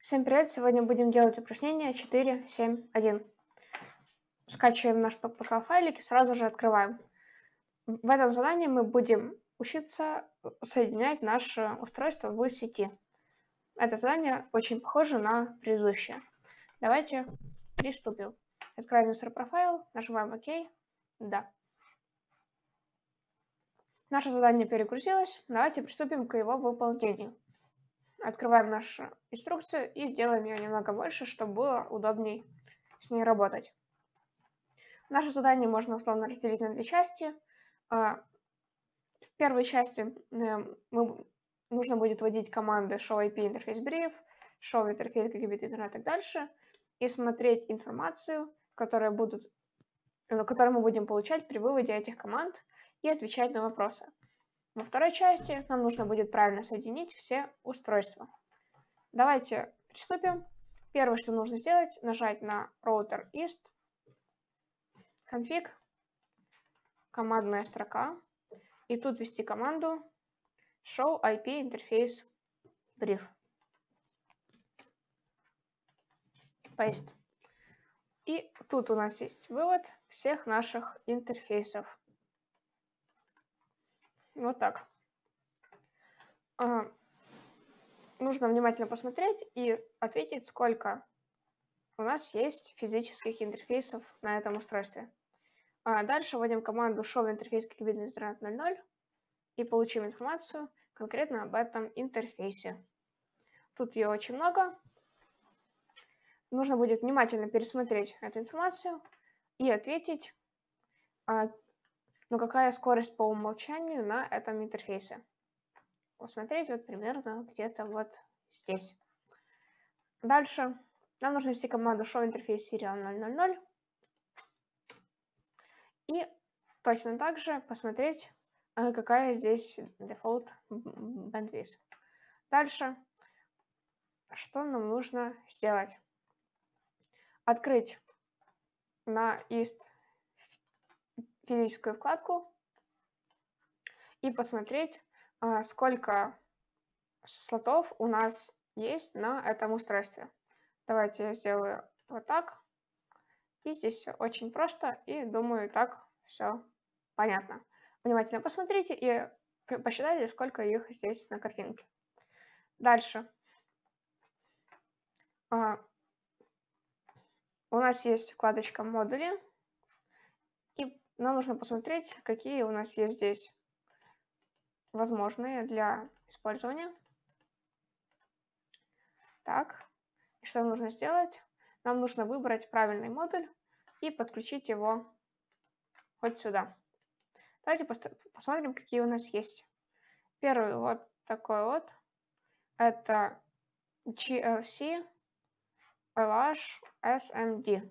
Всем привет! Сегодня будем делать упражнение 4, 7, 1. Скачиваем наш PPK файлик и сразу же открываем. В этом задании мы будем учиться соединять наше устройство в сети. Это задание очень похоже на предыдущее. Давайте приступим. Открываем user профайл, нажимаем ОК, да. Наше задание перегрузилось, давайте приступим к его выполнению открываем нашу инструкцию и делаем ее немного больше, чтобы было удобней с ней работать. Наше задание можно условно разделить на две части. А, в первой части эм, мы, нужно будет вводить команды show IP интерфейс brief, show интерфейс гигабит интернет и так дальше, и смотреть информацию, которая будут, которую мы будем получать при выводе этих команд, и отвечать на вопросы. Во второй части нам нужно будет правильно соединить все устройства. Давайте приступим. Первое, что нужно сделать, нажать на роутер ist, config, командная строка, и тут ввести команду show IP interface brief. Paste. И тут у нас есть вывод всех наших интерфейсов. Вот так. А, нужно внимательно посмотреть и ответить, сколько у нас есть физических интерфейсов на этом устройстве. А дальше вводим команду show интерфейс гигабитный интернет 0.0 и получим информацию конкретно об этом интерфейсе. Тут ее очень много. Нужно будет внимательно пересмотреть эту информацию и ответить, а, но какая скорость по умолчанию на этом интерфейсе? Посмотреть вот примерно где-то вот здесь. Дальше нам нужно ввести команду show Interface serial 000 и точно так же посмотреть, э, какая здесь default bandwidth. Дальше, что нам нужно сделать? Открыть на East физическую вкладку и посмотреть, а, сколько слотов у нас есть на этом устройстве. Давайте я сделаю вот так. И здесь все очень просто, и думаю, так все понятно. Внимательно посмотрите и посчитайте, сколько их здесь на картинке. Дальше. А, у нас есть вкладочка «Модули». Нам нужно посмотреть, какие у нас есть здесь возможные для использования. Так, и что нам нужно сделать? Нам нужно выбрать правильный модуль и подключить его вот сюда. Давайте посмотрим, какие у нас есть. Первый вот такой вот. Это GLC LH SMD.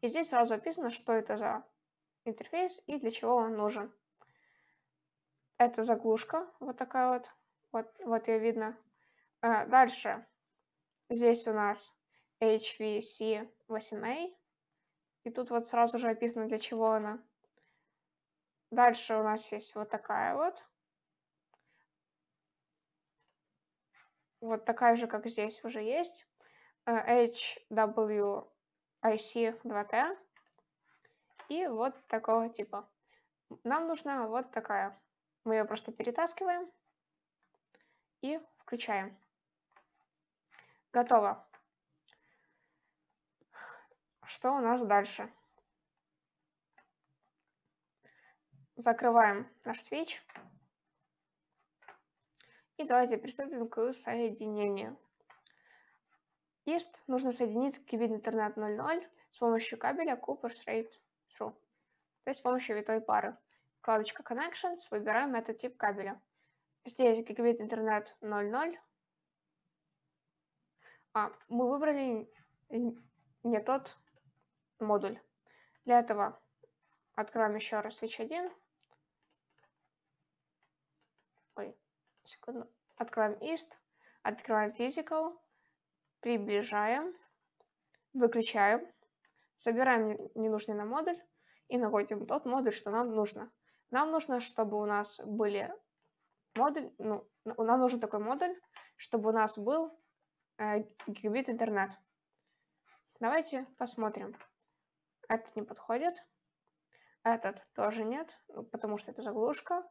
И здесь сразу описано, что это за интерфейс и для чего он нужен. Это заглушка, вот такая вот, вот, вот ее видно. А, дальше здесь у нас HVC8A, и тут вот сразу же описано, для чего она. Дальше у нас есть вот такая вот. Вот такая же, как здесь уже есть. А, HWIC2T и вот такого типа. Нам нужна вот такая. Мы ее просто перетаскиваем и включаем. Готово. Что у нас дальше? Закрываем наш свеч. И давайте приступим к соединению. Ист нужно соединить с кибит интернет 00 с помощью кабеля Cooper's Rate. True. То есть с помощью витой пары. Вкладочка Connections, выбираем этот тип кабеля. Здесь гигабит интернет 0.0. А, мы выбрали не тот модуль. Для этого откроем еще раз switch1. Ой, секунду. Откроем East, открываем physical, приближаем, выключаем собираем ненужный нам модуль и находим тот модуль, что нам нужно. Нам нужно, чтобы у нас были модуль, ну, нам нужен такой модуль, чтобы у нас был э, гигабит интернет. Давайте посмотрим. Этот не подходит. Этот тоже нет, ну, потому что это заглушка.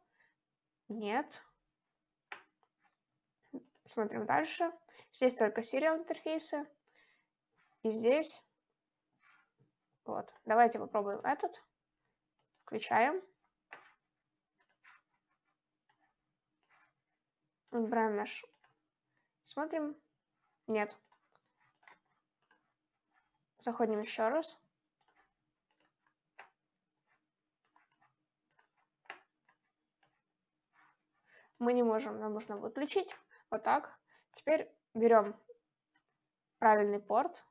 Нет. Смотрим дальше. Здесь только сериал интерфейсы. И здесь вот. Давайте попробуем этот. Включаем. Выбираем наш. Смотрим. Нет. Заходим еще раз. Мы не можем, нам нужно выключить. Вот так. Теперь берем правильный порт.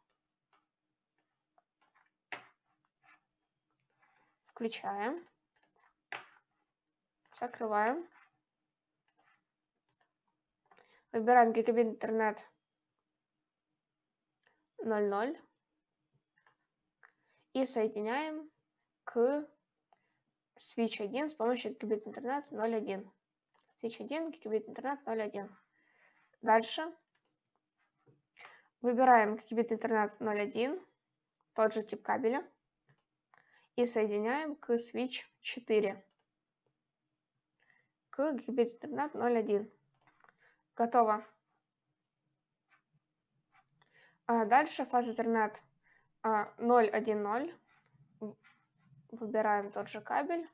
Включаем. Закрываем. Выбираем гигабит интернет 0.0. И соединяем к Switch 1 с помощью гигабит интернет 0.1. Switch 1, гигабит интернет 0.1. Дальше. Выбираем гигабит интернет 0.1, тот же тип кабеля и соединяем к switch 4 к гиберинтернат 01. Готово. А дальше фаз интернет 0.1.0. А, Выбираем тот же кабель.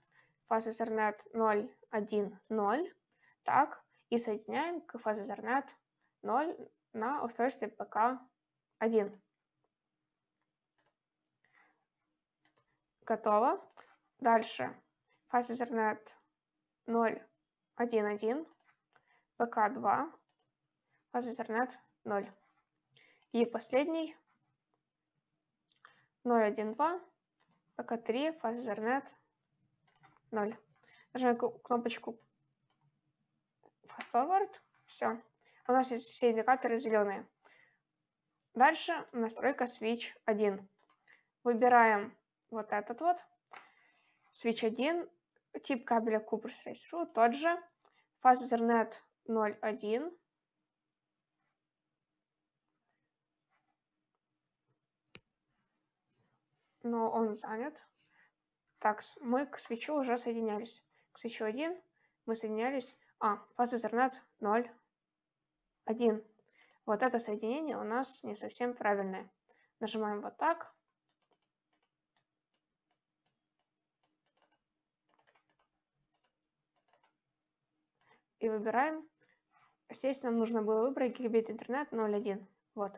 Фаз Ethernet 0.1.0. Так, и соединяем к фазе Ethernet 0 на устройстве ПК 1. Готово. Дальше. Фаз Ethernet 0.1.1. ПК 2. Фаз Ethernet 0. И последний. 0.1.2. ПК 3. Фаз Ethernet 0. Нажимаем кнопочку Fast Forward. Все. У нас есть все индикаторы зеленые. Дальше настройка Switch 1. Выбираем вот этот вот. Switch 1, тип кабеля Cooper Trace.ru тот же. Фаз Ethernet 0.1. Но он занят. Так, мы к свечу уже соединялись. К свечу 1 мы соединялись. А, фаз Ethernet 0.1. Вот это соединение у нас не совсем правильное. Нажимаем вот так. и выбираем. Здесь нам нужно было выбрать гигабит интернет 0.1. Вот.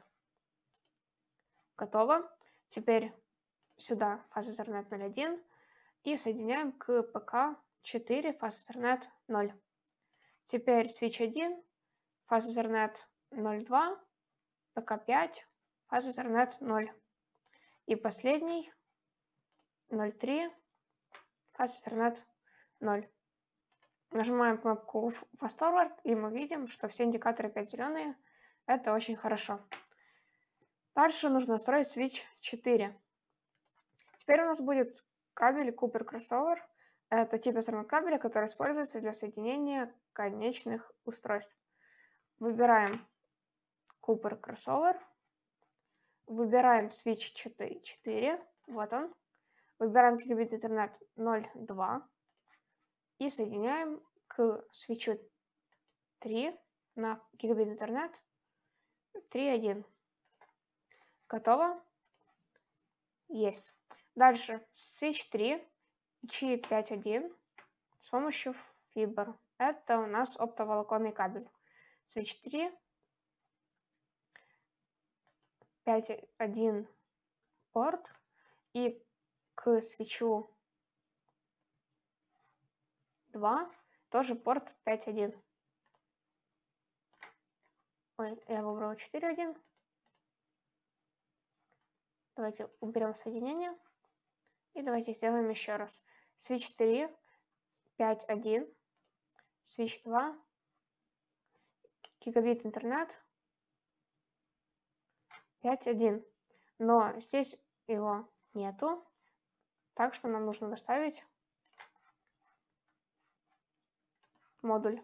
Готово. Теперь сюда фаза Ethernet 0.1 и соединяем к ПК 4 фаза Ethernet 0. Теперь switch 1, фаза Ethernet 0.2, ПК 5, фаза Ethernet 0. И последний 0.3, фаза Ethernet 0. Нажимаем кнопку Fast Forward, и мы видим, что все индикаторы опять зеленые. Это очень хорошо. Дальше нужно настроить Switch 4. Теперь у нас будет кабель Cooper Crossover. Это тип кабеля, который используется для соединения конечных устройств. Выбираем Cooper Crossover. Выбираем Switch 4. 4. Вот он. Выбираем гигабит интернет 0.2 и соединяем к свечу 3 на гигабит интернет 3.1. Готово. Есть. Дальше switch 3 G5.1 с помощью фибр. Это у нас оптоволоконный кабель. Switch 3 5.1 порт и к свечу 2, тоже порт 5.1. Ой, я выбрала 4.1. Давайте уберем соединение. И давайте сделаем еще раз. Switch 3, 5.1, Switch 2, гигабит интернет, 5.1. Но здесь его нету, так что нам нужно доставить модуль.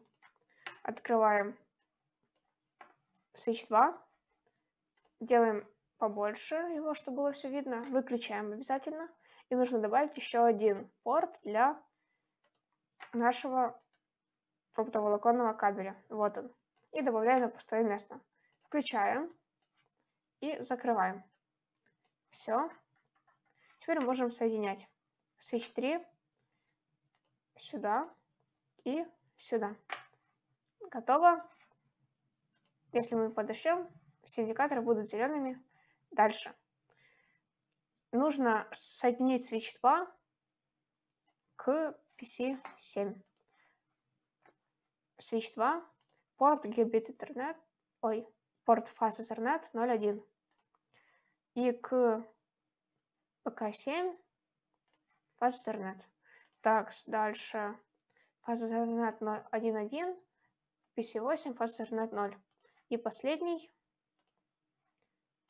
Открываем Switch 2. Делаем побольше его, чтобы было все видно. Выключаем обязательно. И нужно добавить еще один порт для нашего оптоволоконного кабеля. Вот он. И добавляем на пустое место. Включаем и закрываем. Все. Теперь можем соединять Switch 3 сюда и сюда. Готово. Если мы подождем, все индикаторы будут зелеными. Дальше. Нужно соединить switch 2 к PC7. Switch 2, порт гигабит интернет, ой, порт фаз Ethernet 0.1. И к ПК7 фаз Ethernet. Так, дальше фаза фазозорнат 1,1, PC8, фазозорнат 0. И последний,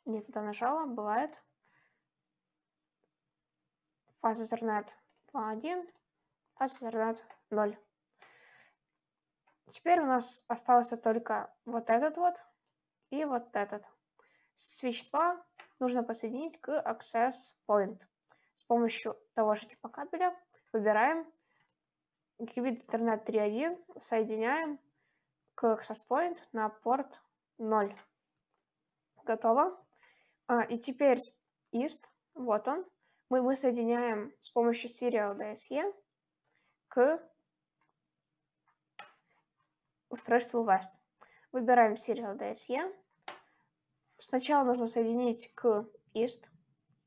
не туда нажала, бывает, фаза фазозорнат фаза фазозорнат 0. Теперь у нас остался только вот этот вот и вот этот. свич 2 нужно подсоединить к Access Point. С помощью того же типа кабеля выбираем гибрид Ethernet 3.1 соединяем к XSPoint на порт 0. Готово. А, и теперь ist, вот он, мы, мы соединяем с помощью serial DSE к устройству West. Выбираем serial DSE. Сначала нужно соединить к ist.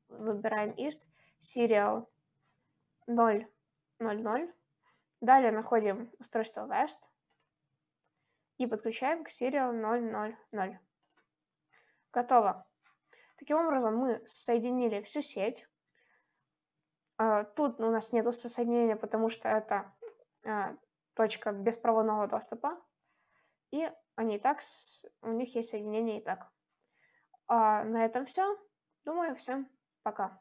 Выбираем ist. Serial 000 Далее находим устройство West и подключаем к serial 000. Готово. Таким образом, мы соединили всю сеть. А, тут у нас нет соединения, потому что это а, точка беспроводного доступа. И они и так, у них есть соединение и так. А на этом все. Думаю, всем пока.